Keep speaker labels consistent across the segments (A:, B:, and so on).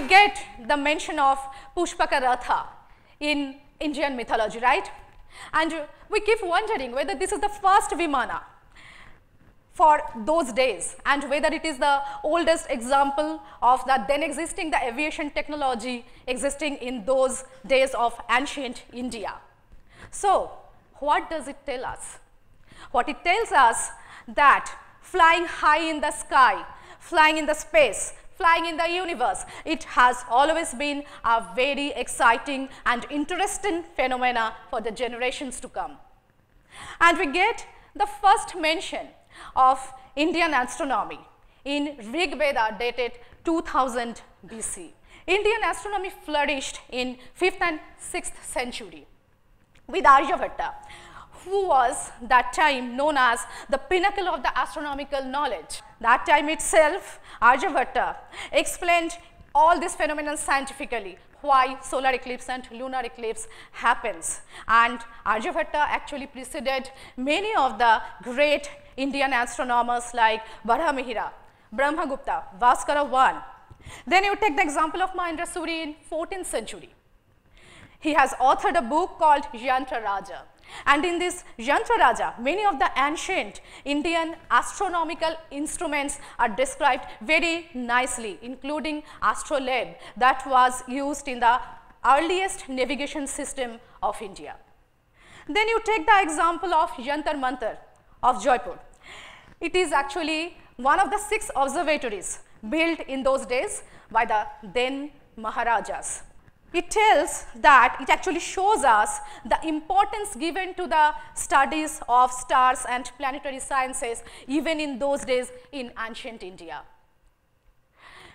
A: we get the mention of Pushpaka Ratha in Indian mythology, right? And we keep wondering whether this is the first Vimana for those days and whether it is the oldest example of the then existing the aviation technology existing in those days of ancient India. So, what does it tell us? What it tells us that flying high in the sky, flying in the space, flying in the universe. It has always been a very exciting and interesting phenomena for the generations to come. And we get the first mention of Indian astronomy in Rig Veda dated 2000 BC. Indian astronomy flourished in 5th and 6th century with Aryabhatta who was that time known as the pinnacle of the astronomical knowledge. That time itself, Aryabhatta explained all these phenomena scientifically why solar eclipse and lunar eclipse happens and Aryabhatta actually preceded many of the great Indian astronomers like Barhamihira, Brahmagupta, Vaskaravan. Then you take the example of Mahendra Suri in 14th century. He has authored a book called Yantra Raja and in this Raja, many of the ancient Indian astronomical instruments are described very nicely, including astrolabe that was used in the earliest navigation system of India. Then you take the example of Yantar Mantar of Jaipur. It is actually one of the six observatories built in those days by the then Maharajas it tells that it actually shows us the importance given to the studies of stars and planetary sciences even in those days in ancient India.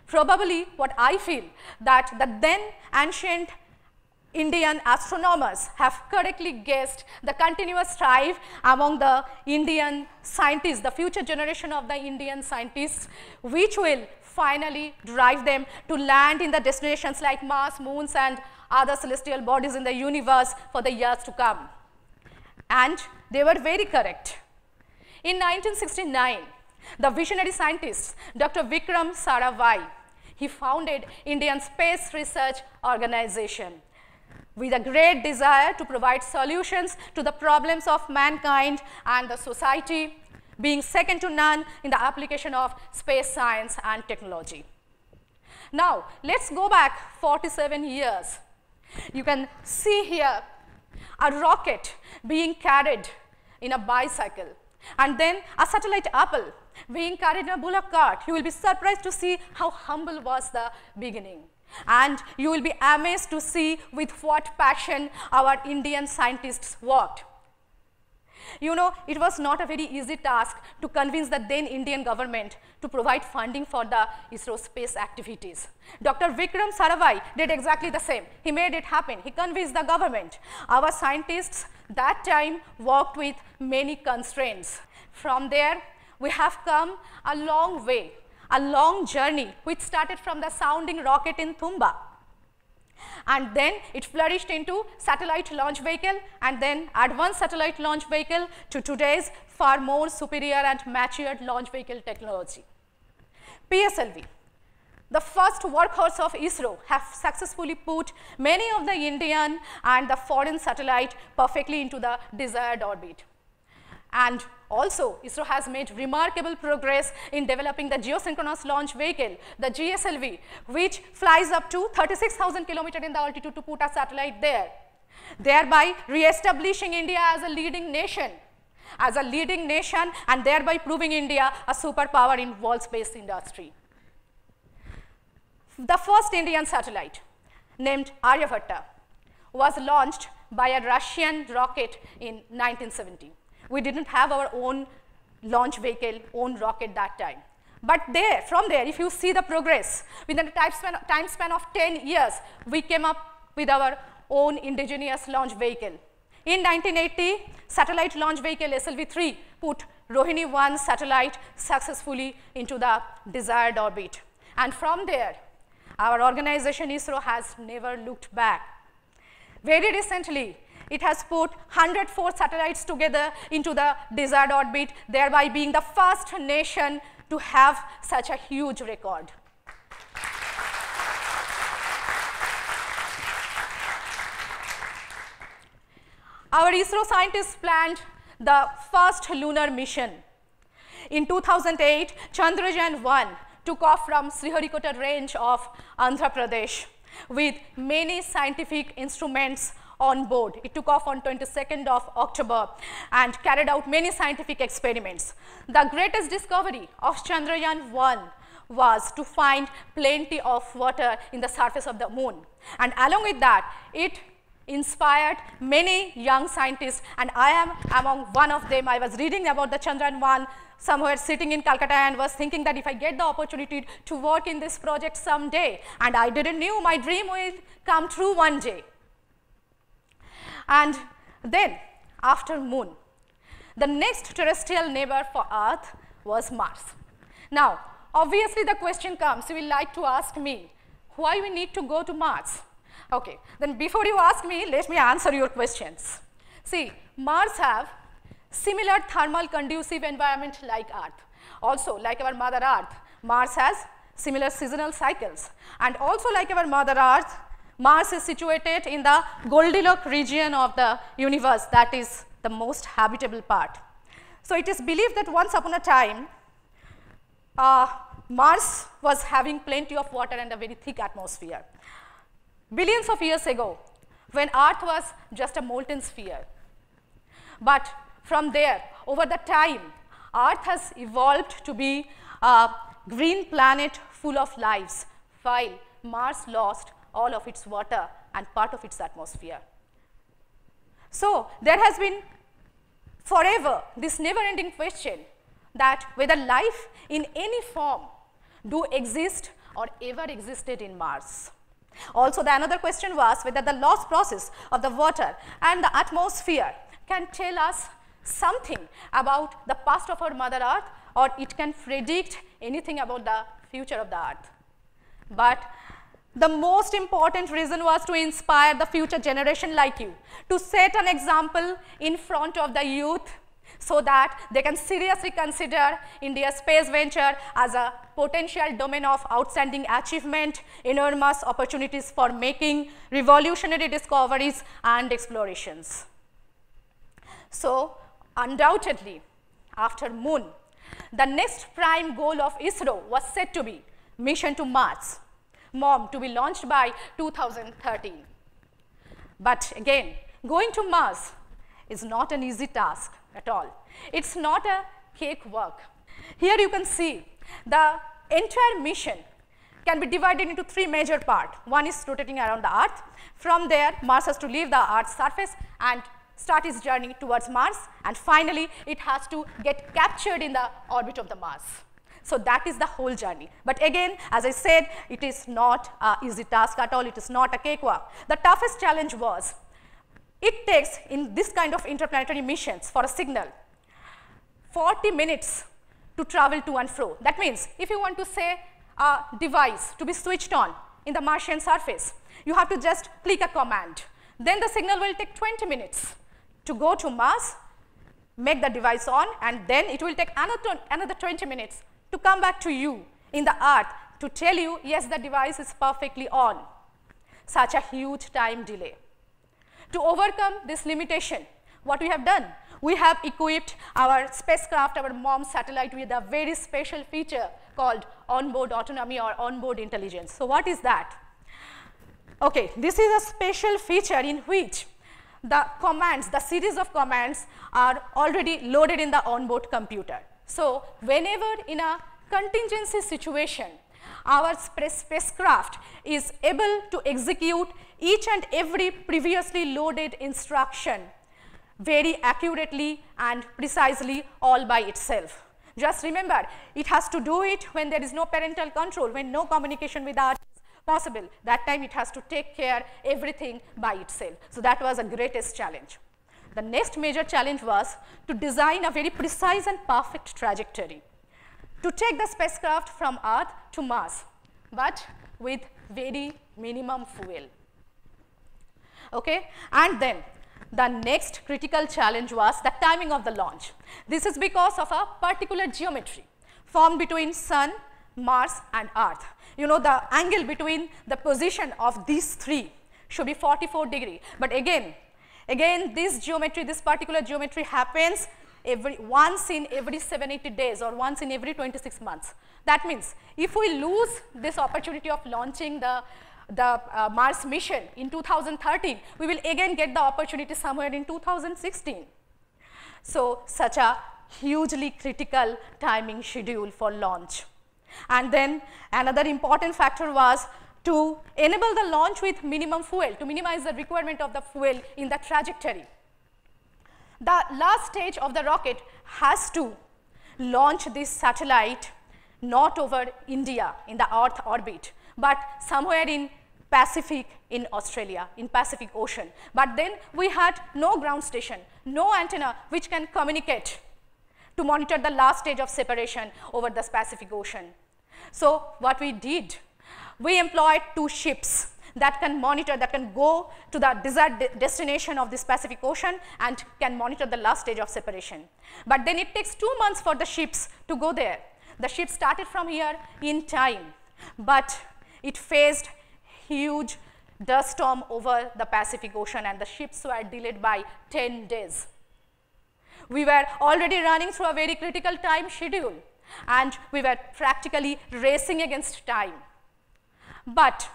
A: Probably what I feel that the then ancient Indian astronomers have correctly guessed the continuous strive among the Indian scientists, the future generation of the Indian scientists, which will finally drive them to land in the destinations like Mars, moons and other celestial bodies in the universe for the years to come. And they were very correct. In 1969, the visionary scientist Dr. Vikram Sarabhai, he founded Indian Space Research Organization with a great desire to provide solutions to the problems of mankind and the society being second to none in the application of space science and technology. Now, let's go back 47 years. You can see here a rocket being carried in a bicycle and then a satellite apple being carried in a bullock cart. You will be surprised to see how humble was the beginning. And you will be amazed to see with what passion our Indian scientists worked. You know, it was not a very easy task to convince the then Indian government to provide funding for the ISRO space activities. Dr. Vikram Sarabhai did exactly the same. He made it happen. He convinced the government. Our scientists that time worked with many constraints. From there, we have come a long way, a long journey which started from the sounding rocket in Thumba and then it flourished into satellite launch vehicle and then advanced satellite launch vehicle to today's far more superior and matured launch vehicle technology. PSLV, the first workhorse of ISRO have successfully put many of the Indian and the foreign satellite perfectly into the desired orbit. And also, ISRO has made remarkable progress in developing the geosynchronous launch vehicle, the GSLV, which flies up to 36,000 kilometers in the altitude to put a satellite there, thereby re-establishing India as a leading nation as a leading nation and thereby proving India a superpower in world space industry. The first Indian satellite named Aryabhatta was launched by a Russian rocket in 1970. We didn't have our own launch vehicle, own rocket that time. But there, from there, if you see the progress, within a time span, time span of 10 years, we came up with our own indigenous launch vehicle. In 1980, satellite launch vehicle SLV-3 put Rohini-1 satellite successfully into the desired orbit. And from there, our organization ISRO has never looked back. Very recently, it has put 104 satellites together into the desired orbit, thereby being the first nation to have such a huge record. Our ISRO scientists planned the first lunar mission. In 2008, Chandrayaan-1 took off from Sriharikota range of Andhra Pradesh with many scientific instruments on board. It took off on 22nd of October and carried out many scientific experiments. The greatest discovery of Chandrayaan-1 was to find plenty of water in the surface of the moon. And along with that, it inspired many young scientists and I am among one of them. I was reading about the Chandrayaan-1 somewhere sitting in Calcutta and was thinking that if I get the opportunity to work in this project someday and I didn't knew my dream will come true one day and then after moon, the next terrestrial neighbor for earth was Mars. Now obviously the question comes you will like to ask me why we need to go to Mars. Okay, then before you ask me let me answer your questions. See Mars have similar thermal conducive environment like earth. Also like our mother earth Mars has similar seasonal cycles and also like our mother earth Mars is situated in the Goldilocks region of the universe that is the most habitable part. So it is believed that once upon a time uh, Mars was having plenty of water and a very thick atmosphere. Billions of years ago when earth was just a molten sphere. But from there over the time earth has evolved to be a green planet full of lives while Mars lost all of its water and part of its atmosphere. So, there has been forever this never ending question that whether life in any form do exist or ever existed in Mars. Also the another question was whether the loss process of the water and the atmosphere can tell us something about the past of our mother earth or it can predict anything about the future of the earth. But the most important reason was to inspire the future generation like you, to set an example in front of the youth so that they can seriously consider India's space venture as a potential domain of outstanding achievement, enormous opportunities for making revolutionary discoveries and explorations. So undoubtedly, after moon, the next prime goal of ISRO was said to be mission to Mars. MOM to be launched by 2013. But again, going to Mars is not an easy task at all. It's not a cake work. Here you can see the entire mission can be divided into three major parts. One is rotating around the earth. From there, Mars has to leave the earth's surface and start its journey towards Mars. And finally, it has to get captured in the orbit of the Mars. So that is the whole journey. But again, as I said, it is not an easy task at all. It is not a cakewalk. The toughest challenge was it takes in this kind of interplanetary missions for a signal 40 minutes to travel to and fro. That means if you want to say a device to be switched on in the Martian surface, you have to just click a command. Then the signal will take 20 minutes to go to Mars, make the device on and then it will take another, another 20 minutes to come back to you in the earth to tell you, yes, the device is perfectly on. Such a huge time delay. To overcome this limitation, what we have done? We have equipped our spacecraft, our MOM satellite with a very special feature called onboard autonomy or onboard intelligence. So what is that? Okay, this is a special feature in which the commands, the series of commands are already loaded in the onboard computer. So, whenever in a contingency situation, our spacecraft is able to execute each and every previously loaded instruction very accurately and precisely all by itself. Just remember, it has to do it when there is no parental control, when no communication with is possible. That time it has to take care everything by itself. So that was the greatest challenge. The next major challenge was to design a very precise and perfect trajectory to take the spacecraft from Earth to Mars, but with very minimum fuel. Okay? And then the next critical challenge was the timing of the launch. This is because of a particular geometry formed between Sun, Mars and Earth. You know the angle between the position of these three should be 44 degree. But again, Again, this geometry, this particular geometry happens every once in every 780 days or once in every 26 months. That means if we lose this opportunity of launching the the uh, Mars mission in 2013, we will again get the opportunity somewhere in 2016. So, such a hugely critical timing schedule for launch. And then another important factor was to enable the launch with minimum fuel, to minimize the requirement of the fuel in the trajectory. The last stage of the rocket has to launch this satellite not over India in the earth orbit, but somewhere in Pacific in Australia, in Pacific Ocean. But then we had no ground station, no antenna which can communicate to monitor the last stage of separation over the Pacific Ocean. So what we did we employed two ships that can monitor, that can go to the desired de destination of this Pacific Ocean and can monitor the last stage of separation. But then it takes two months for the ships to go there. The ship started from here in time, but it faced huge dust storm over the Pacific Ocean and the ships were delayed by 10 days. We were already running through a very critical time schedule and we were practically racing against time. But,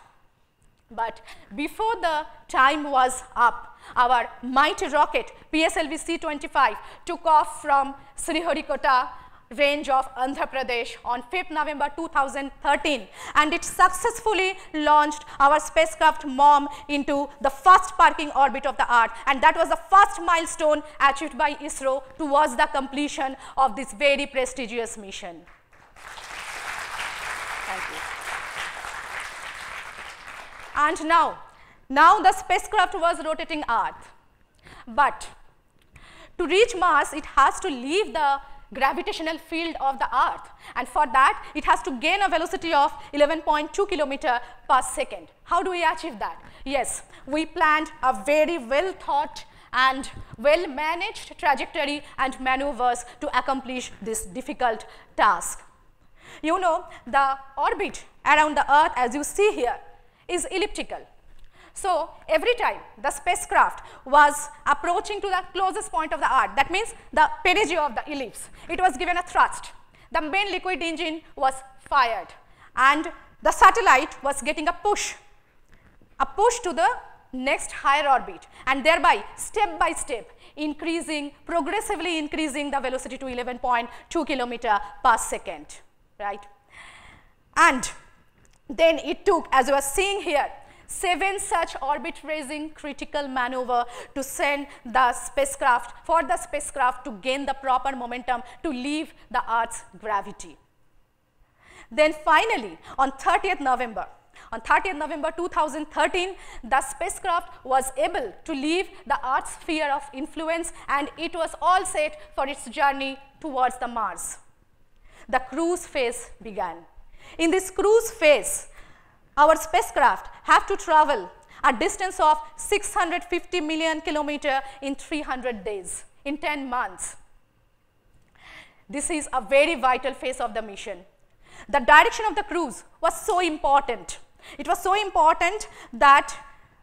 A: but before the time was up, our mighty rocket PSLV C-25 took off from Sriharikota range of Andhra Pradesh on 5th November 2013 and it successfully launched our spacecraft MOM into the first parking orbit of the earth and that was the first milestone achieved by ISRO towards the completion of this very prestigious mission. Thank you. And now, now the spacecraft was rotating Earth. But to reach Mars, it has to leave the gravitational field of the earth and for that it has to gain a velocity of 11.2 kilometer per second. How do we achieve that? Yes, we planned a very well thought and well managed trajectory and maneuvers to accomplish this difficult task. You know the orbit around the earth as you see here is elliptical. So every time the spacecraft was approaching to the closest point of the arc, that means the perigee of the ellipse, it was given a thrust. The main liquid engine was fired and the satellite was getting a push, a push to the next higher orbit and thereby step by step increasing, progressively increasing the velocity to 11.2 kilometer per second, right. And then it took, as you are seeing here, seven such orbit raising critical maneuver to send the spacecraft for the spacecraft to gain the proper momentum to leave the earth's gravity then finally on 30th november on 30th November 2013, the spacecraft was able to leave the Earth's sphere of influence and it was all set for its journey towards the Mars. The cruise phase began. In this cruise phase, our spacecraft have to travel a distance of 650 million kilometer in 300 days, in 10 months. This is a very vital phase of the mission. The direction of the cruise was so important. It was so important that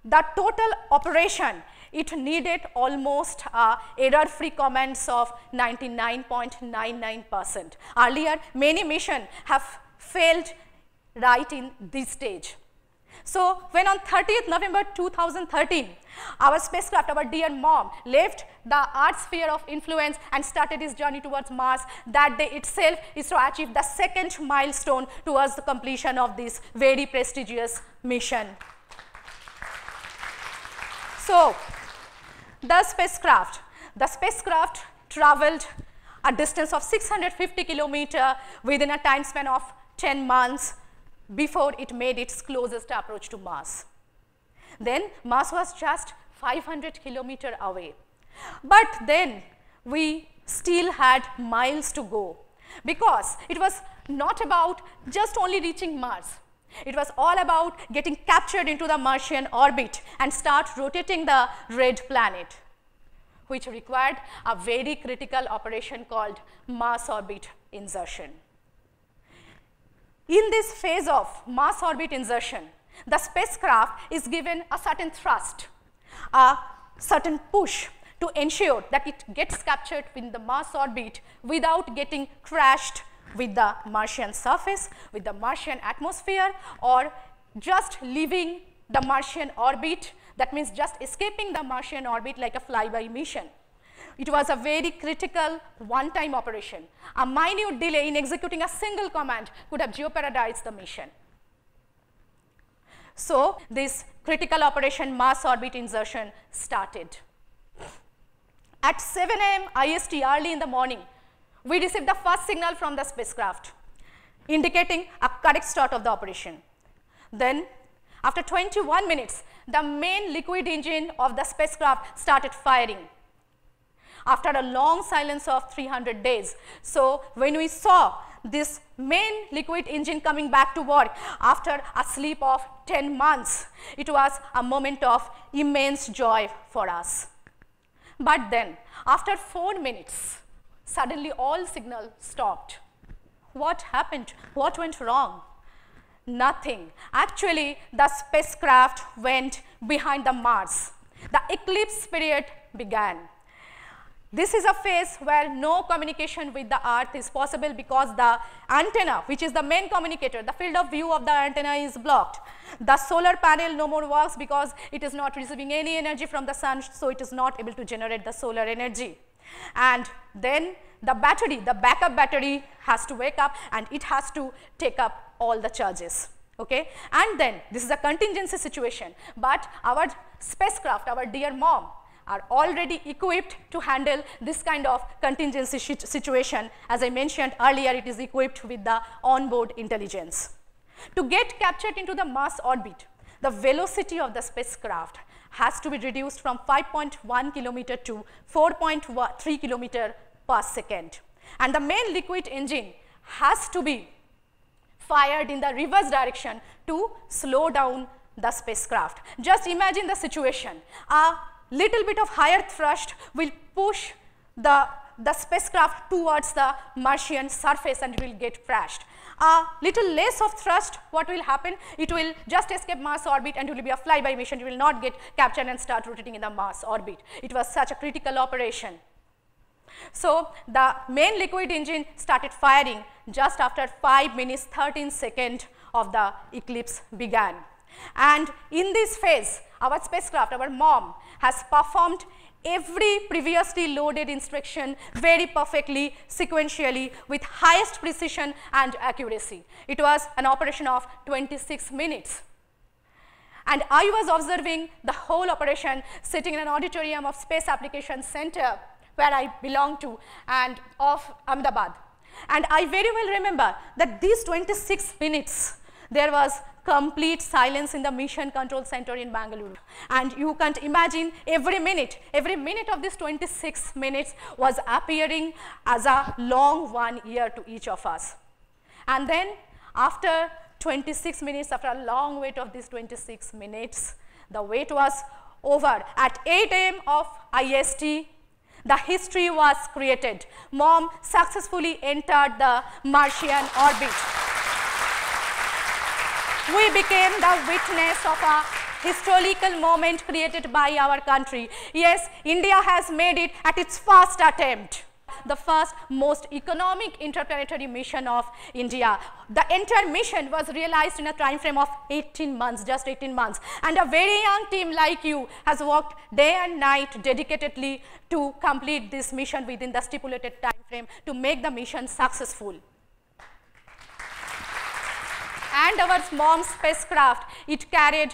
A: the total operation, it needed almost uh, error-free commands of 99.99%. Earlier, many missions have failed right in this stage. So when on 30th November 2013, our spacecraft, our dear mom, left the Earth's sphere of influence and started its journey towards Mars, that day itself is to achieve the second milestone towards the completion of this very prestigious mission. So the spacecraft, the spacecraft traveled a distance of 650 kilometer within a time span of 10 months before it made its closest approach to Mars. Then Mars was just 500 kilometer away. But then we still had miles to go because it was not about just only reaching Mars. It was all about getting captured into the Martian orbit and start rotating the red planet which required a very critical operation called Mars orbit insertion. In this phase of mass orbit insertion, the spacecraft is given a certain thrust, a certain push to ensure that it gets captured in the Mars orbit without getting crashed with the Martian surface, with the Martian atmosphere or just leaving the Martian orbit that means just escaping the Martian orbit like a flyby mission. It was a very critical one-time operation. A minute delay in executing a single command could have jeopardized the mission. So this critical operation mass orbit insertion started. At 7 a.m. IST early in the morning, we received the first signal from the spacecraft indicating a correct start of the operation. Then after 21 minutes, the main liquid engine of the spacecraft started firing after a long silence of 300 days. So when we saw this main liquid engine coming back to work after a sleep of 10 months, it was a moment of immense joy for us. But then after 4 minutes, suddenly all signal stopped. What happened? What went wrong? Nothing. Actually, the spacecraft went behind the Mars. The eclipse period began. This is a phase where no communication with the earth is possible because the antenna, which is the main communicator, the field of view of the antenna is blocked. The solar panel no more works because it is not receiving any energy from the sun, so it is not able to generate the solar energy. And then the battery, the backup battery has to wake up and it has to take up all the charges okay and then this is a contingency situation but our spacecraft our dear mom are already equipped to handle this kind of contingency situation. As I mentioned earlier, it is equipped with the onboard intelligence. To get captured into the Mars orbit, the velocity of the spacecraft has to be reduced from 5.1 kilometer to 4.3 kilometer per second. And the main liquid engine has to be fired in the reverse direction to slow down the spacecraft. Just imagine the situation. A little bit of higher thrust will push the, the spacecraft towards the Martian surface and it will get crashed. A little less of thrust, what will happen? It will just escape Mars orbit and it will be a flyby mission. It will not get captured and start rotating in the Mars orbit. It was such a critical operation. So, the main liquid engine started firing just after 5 minutes 13 seconds of the eclipse began. And in this phase, our spacecraft, our mom has performed every previously loaded instruction very perfectly sequentially with highest precision and accuracy. It was an operation of 26 minutes. And I was observing the whole operation sitting in an auditorium of Space Application Center where I belong to and of Ahmedabad. And I very well remember that these 26 minutes there was complete silence in the mission control center in Bangalore. And you can't imagine every minute, every minute of this 26 minutes was appearing as a long one year to each of us. And then after 26 minutes, after a long wait of these 26 minutes, the wait was over. At 8 a.m. of IST, the history was created. Mom successfully entered the Martian orbit we became the witness of a historical moment created by our country. Yes, India has made it at its first attempt the first most economic interplanetary mission of India. The entire mission was realized in a time frame of 18 months, just 18 months. And a very young team like you has worked day and night dedicatedly to complete this mission within the stipulated time frame to make the mission successful and our small spacecraft, it carried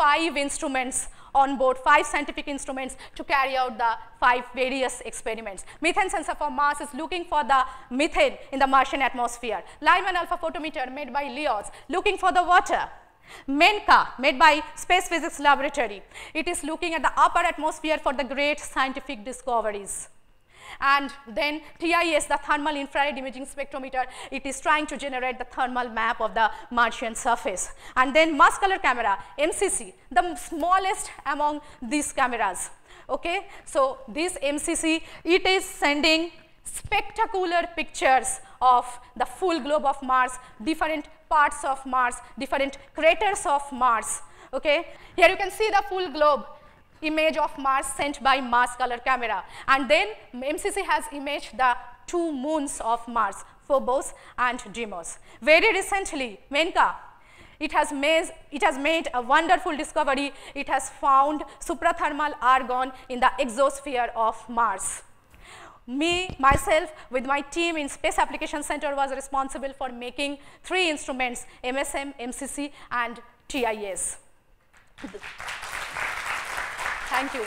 A: five instruments on board, five scientific instruments to carry out the five various experiments. Methane sensor for Mars is looking for the methane in the Martian atmosphere. Lyman alpha photometer made by LEOS looking for the water. MENCA made by Space Physics Laboratory. It is looking at the upper atmosphere for the great scientific discoveries and then TIS, the thermal infrared imaging spectrometer, it is trying to generate the thermal map of the Martian surface. And then mass color camera, MCC, the smallest among these cameras. Okay, so this MCC, it is sending spectacular pictures of the full globe of Mars, different parts of Mars, different craters of Mars. Okay, here you can see the full globe image of Mars sent by Mars color camera. And then MCC has imaged the two moons of Mars, Phobos and Deimos. Very recently, Menka, it has, made, it has made a wonderful discovery. It has found suprathermal argon in the exosphere of Mars. Me, myself, with my team in Space Application Center was responsible for making three instruments, MSM, MCC and TIS. Thank you.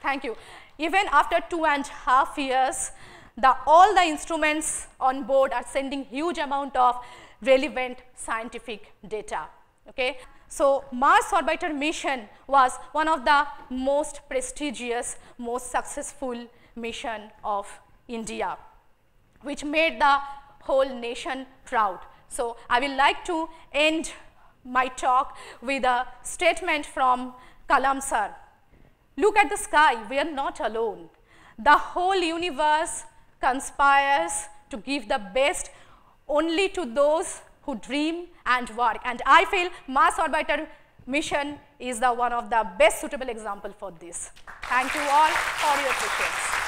A: Thank you. Even after two and a half years, the, all the instruments on board are sending huge amount of relevant scientific data. Okay? So, Mars Orbiter mission was one of the most prestigious, most successful mission of India, which made the whole nation proud. So, I will like to end my talk with a statement from Kalam sir. Look at the sky, we are not alone. The whole universe conspires to give the best only to those who dream and work. And I feel Mars Orbiter mission is the one of the best suitable example for this. Thank you all for your patience.